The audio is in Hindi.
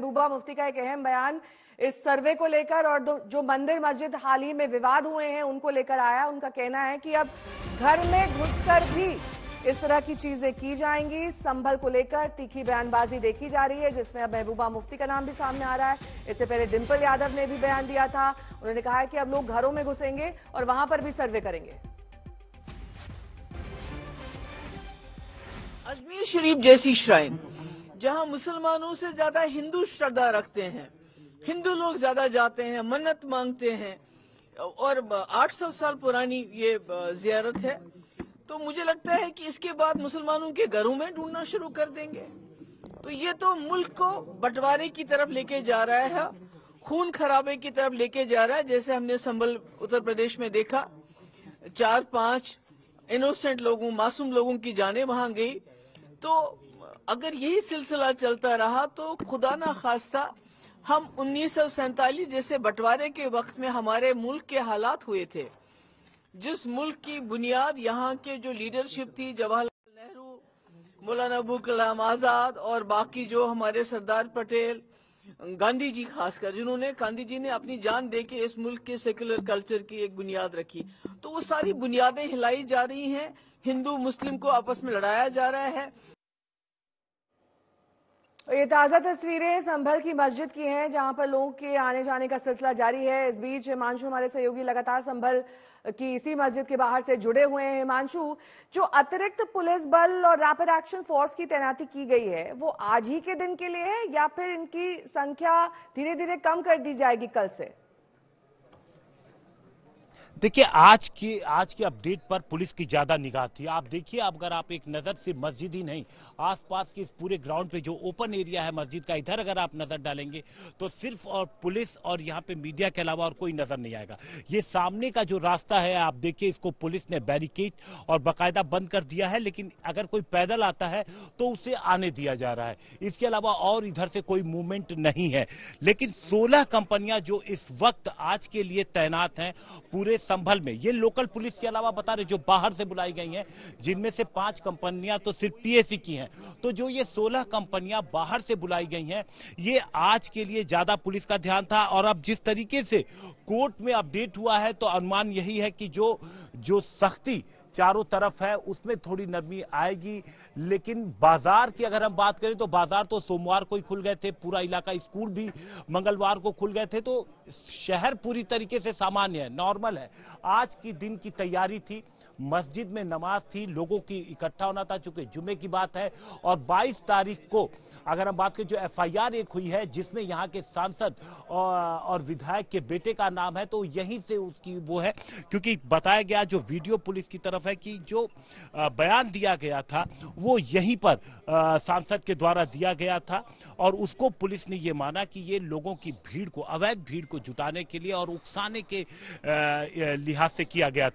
महबूबा मुफ्ती का एक अहम बयान इस सर्वे को लेकर और जो मंदिर मस्जिद हाल ही में विवाद हुए हैं उनको लेकर आया उनका कहना है कि अब घर में घुसकर भी इस तरह की चीजें की जाएंगी संभल को लेकर तीखी बयानबाजी देखी जा रही है जिसमें अब महबूबा मुफ्ती का नाम भी सामने आ रहा है इससे पहले डिम्पल यादव ने भी बयान दिया था उन्होंने कहा है कि अब लोग घरों में घुसेंगे और वहां पर भी सर्वे करेंगे अजमेर शरीफ जैसी श्राइन जहां मुसलमानों से ज्यादा हिंदू श्रद्धा रखते हैं हिंदू लोग ज्यादा जाते हैं मन्नत मांगते हैं और 800 साल पुरानी ये जियारत है तो मुझे लगता है कि इसके बाद मुसलमानों के घरों में ढूंढना शुरू कर देंगे तो ये तो मुल्क को बंटवारे की तरफ लेके जा रहा है खून खराबे की तरफ लेके जा रहा है जैसे हमने संबल उत्तर प्रदेश में देखा चार पांच इनोसेंट लोगों मासूम लोगों की जाने वहां गई तो अगर यही सिलसिला चलता रहा तो खुदा ना खास्ता हम उन्नीस जैसे बंटवारे के वक्त में हमारे मुल्क के हालात हुए थे जिस मुल्क की बुनियाद यहाँ के जो लीडरशिप थी जवाहरलाल नेहरू मौलाना अबू कलाम आजाद और बाकी जो हमारे सरदार पटेल गांधी जी खासकर जिन्होंने गांधी जी ने अपनी जान दे के इस मुल्क के सेक्युलर कल्चर की एक बुनियाद रखी तो वो सारी बुनियादें हिलाई जा रही हैं हिंदू मुस्लिम को आपस में लड़ाया जा रहा है ये ताज़ा तस्वीरें संभल की मस्जिद की हैं जहां पर लोगों के आने जाने का सिलसिला जारी है इस बीच हिमांशु हमारे सहयोगी लगातार संभल की इसी मस्जिद के बाहर से जुड़े हुए हैं हिमांशु जो अतिरिक्त पुलिस बल और रैपिड एक्शन फोर्स की तैनाती की गई है वो आज ही के दिन के लिए है या फिर इनकी संख्या धीरे धीरे कम कर दी जाएगी कल से देखिए आज की आज की अपडेट पर पुलिस की ज़्यादा निगाह थी आप देखिए अगर आप एक नज़र से मस्जिद ही नहीं आसपास के इस पूरे ग्राउंड पे जो ओपन एरिया है मस्जिद का इधर अगर आप नज़र डालेंगे तो सिर्फ और पुलिस और यहाँ पे मीडिया के अलावा और कोई नज़र नहीं आएगा ये सामने का जो रास्ता है आप देखिए इसको पुलिस ने बैरिकेड और बाकायदा बंद कर दिया है लेकिन अगर कोई पैदल आता है तो उसे आने दिया जा रहा है इसके अलावा और इधर से कोई मूवमेंट नहीं है लेकिन सोलह कंपनियां जो इस वक्त आज के लिए तैनात हैं पूरे संभल में ये लोकल पुलिस के अलावा बता रहे जो बाहर से बुलाई गई हैं जिनमें से पांच कंपनियां तो सिर्फ पीएसी की हैं तो जो ये सोलह कंपनियां बाहर से बुलाई गई हैं ये आज के लिए ज्यादा पुलिस का ध्यान था और अब जिस तरीके से कोर्ट में अपडेट हुआ है तो अनुमान यही है कि जो जो सख्ती चारों तरफ है उसमें थोड़ी नरमी आएगी लेकिन बाजार की अगर हम बात करें तो बाजार तो सोमवार को ही खुल गए थे पूरा इलाका स्कूल भी मंगलवार को खुल गए थे तो शहर पूरी तरीके से सामान्य है नॉर्मल है आज की दिन की तैयारी थी मस्जिद में नमाज थी लोगों की इकट्ठा होना था चूंकि जुमे की बात है और 22 तारीख को अगर हम बात करें जो एफआईआर एक हुई है जिसमें यहाँ के सांसद और विधायक के बेटे का नाम है तो यहीं से उसकी वो है क्योंकि बताया गया जो वीडियो पुलिस की तरफ है कि जो बयान दिया गया था वो यहीं पर सांसद के द्वारा दिया गया था और उसको पुलिस ने ये माना कि ये लोगों की भीड़ को अवैध भीड़ को जुटाने के लिए और उकसाने के लिहाज से किया गया